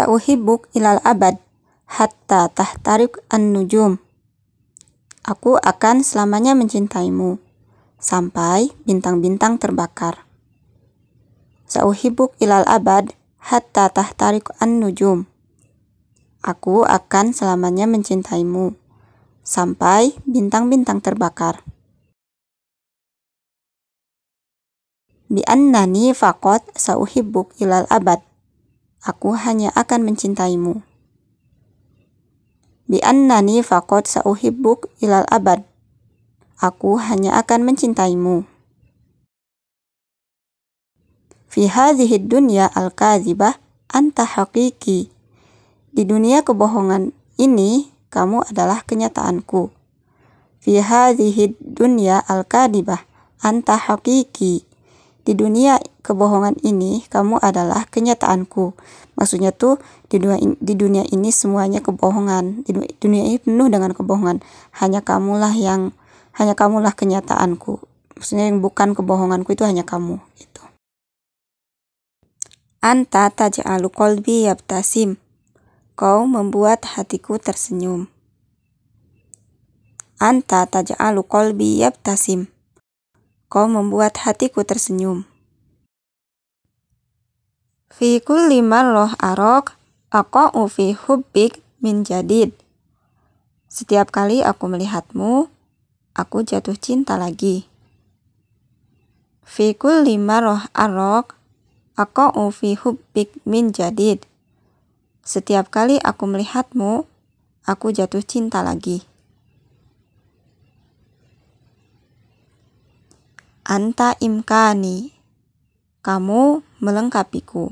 Sauhibuk ilal abad hatta tahtarik an-nujum. Aku akan selamanya mencintaimu sampai bintang-bintang terbakar. Sauhibuk ilal abad hatta tahtarik an-nujum. Aku akan selamanya mencintaimu sampai bintang-bintang terbakar. Biannani annani faqat ilal abad aku hanya akan mencintaimu. Bi annani faqad sauhibbuk ilal abad. Aku hanya akan mencintaimu. Fi hadhihi dunya al-kadzibah anta haqiqi. Di dunia kebohongan ini kamu adalah kenyataanku. Fi hadhihi dunya al-kadzibah anta haqiqi di dunia kebohongan ini kamu adalah kenyataanku. Maksudnya tuh di dunia ini, di dunia ini semuanya kebohongan. Di dunia ini penuh dengan kebohongan. Hanya kamulah yang hanya kamulah kenyataanku. Maksudnya yang bukan kebohonganku itu hanya kamu gitu. Anta taj'alu qalbi yabtasim. Kau membuat hatiku tersenyum. Anta taj'alu qalbi yabtasim Kau membuat hatiku tersenyum. Fi kulli loh arok, aku ufi hubbik min jadid. Setiap kali aku melihatmu, aku jatuh cinta lagi. Fi kulli roh arok, aku ufi hubbik min jadid. Setiap kali aku melihatmu, aku jatuh cinta lagi. Anta imkani. Kamu melengkapiku.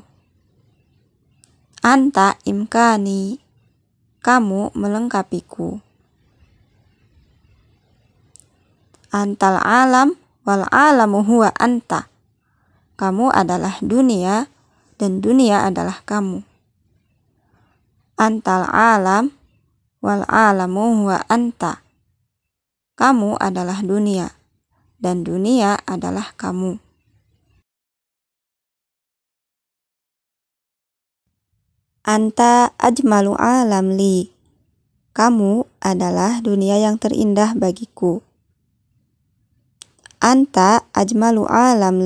Anta imkani. Kamu melengkapiku. Antal alam wal alamu huwa anta. Kamu adalah dunia dan dunia adalah kamu. Antal alam wal alamu huwa anta. Kamu adalah dunia dan dunia adalah kamu. Anta ajmalu alamli. Kamu adalah dunia yang terindah bagiku. Anta ajmalu alam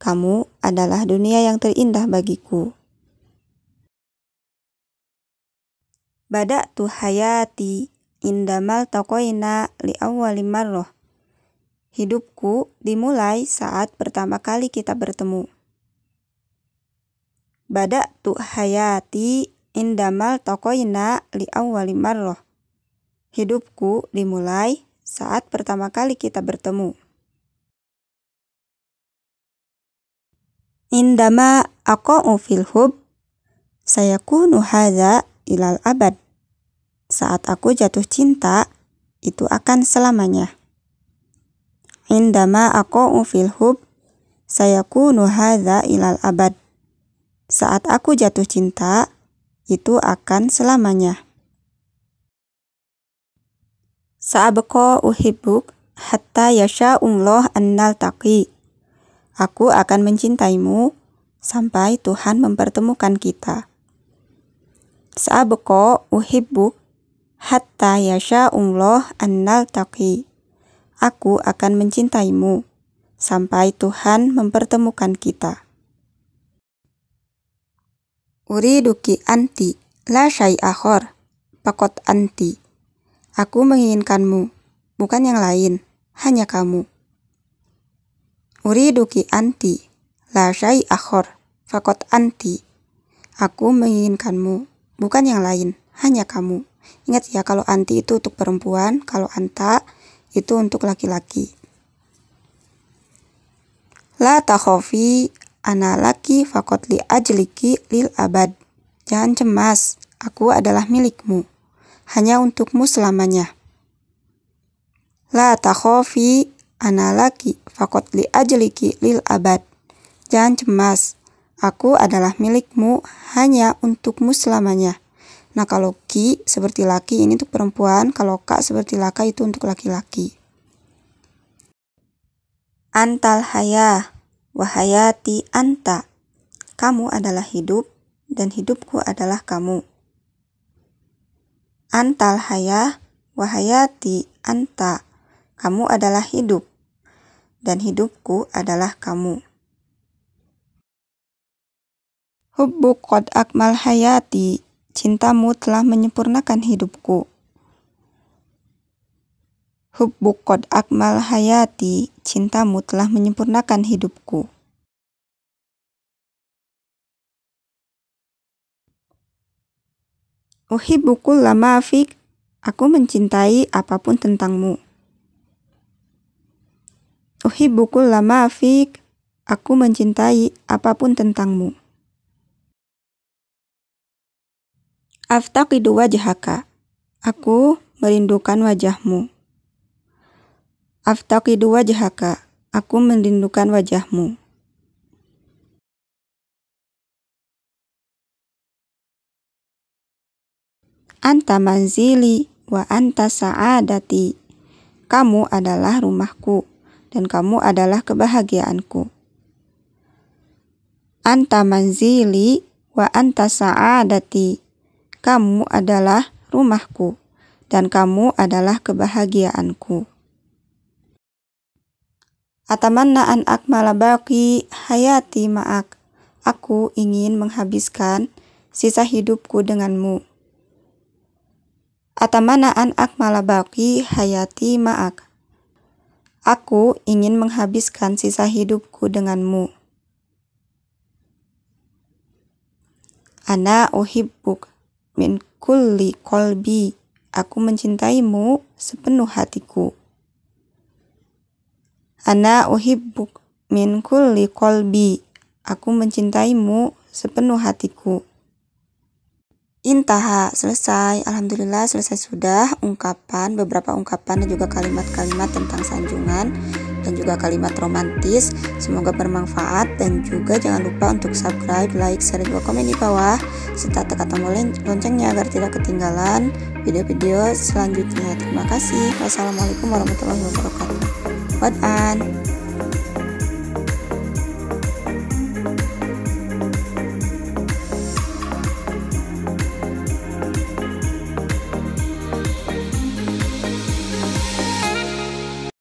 Kamu adalah dunia yang terindah bagiku. Bada tuhayati indamal tokoina li awalimarroh. Hidupku dimulai saat pertama kali kita bertemu. Bada tu hayati indamal tokoina li awwali marroh. Hidupku dimulai saat pertama kali kita bertemu. Indama aku fil hub saya kunu hadza ilal abad. Saat aku jatuh cinta, itu akan selamanya. Indama aku fil hub sayakunu hadza ilal abad. Saat aku jatuh cinta, itu akan selamanya. Saabeko uhibuk, hatta yasha umloh annal taqi. Aku akan mencintaimu sampai Tuhan mempertemukan kita. Saabeko uhibuk, hatta yasha umloh annal taqi aku akan mencintaimu sampai Tuhan mempertemukan kita. Uriduki anti, la syai akhor, pakot anti. Aku menginginkanmu, bukan yang lain, hanya kamu. Uriduki anti, la syai akhor, pakot anti. Aku menginginkanmu, bukan yang lain, hanya kamu. Ingat ya kalau anti itu untuk perempuan, kalau anta itu untuk laki-laki. La takhofi laki fakot li ajliki lil abad. Jangan cemas, aku adalah milikmu. Hanya untukmu selamanya. La takhofi laki fakot li ajliki lil abad. Jangan cemas, aku adalah milikmu hanya untukmu selamanya. Nah, kalau ki seperti laki ini untuk perempuan, kalau Kak seperti laka itu untuk laki-laki. Antal haya, wahayati anta. Kamu adalah hidup, dan hidupku adalah kamu. Antal haya, wahayati anta. Kamu adalah hidup, dan hidupku adalah kamu. Hubbu qad akmal hayati Cintamu telah menyempurnakan hidupku. Hubbukod akmal hayati, cintamu telah menyempurnakan hidupku. Uhi buku lama afik, aku mencintai apapun tentangmu. Uhi buku lama afik, aku mencintai apapun tentangmu. Aftaqidu wajhaka. Aku merindukan wajahmu. Aftaqidu wajhaka. Aku merindukan wajahmu. Anta manzili wa anta sa'adati. Kamu adalah rumahku dan kamu adalah kebahagiaanku. Anta manzili wa anta sa'adati kamu adalah rumahku, dan kamu adalah kebahagiaanku. Atamanna an akmala baqi hayati ma'ak. Aku ingin menghabiskan sisa hidupku denganmu. Atamanna an akmala baqi hayati ma'ak. Aku ingin menghabiskan sisa hidupku denganmu. Ana uhibbuka min kulli kolbi. Aku mencintaimu sepenuh hatiku. Ana uhibbuk min kulli kolbi. Aku mencintaimu sepenuh hatiku. Intaha, selesai. Alhamdulillah selesai sudah ungkapan, beberapa ungkapan dan juga kalimat-kalimat tentang sanjungan dan juga kalimat romantis. Semoga bermanfaat dan juga jangan lupa untuk subscribe, like, share, dan komen di bawah serta tekan tombol loncengnya agar tidak ketinggalan video-video selanjutnya. Terima kasih. Wassalamualaikum warahmatullahi wabarakatuh. Wadah.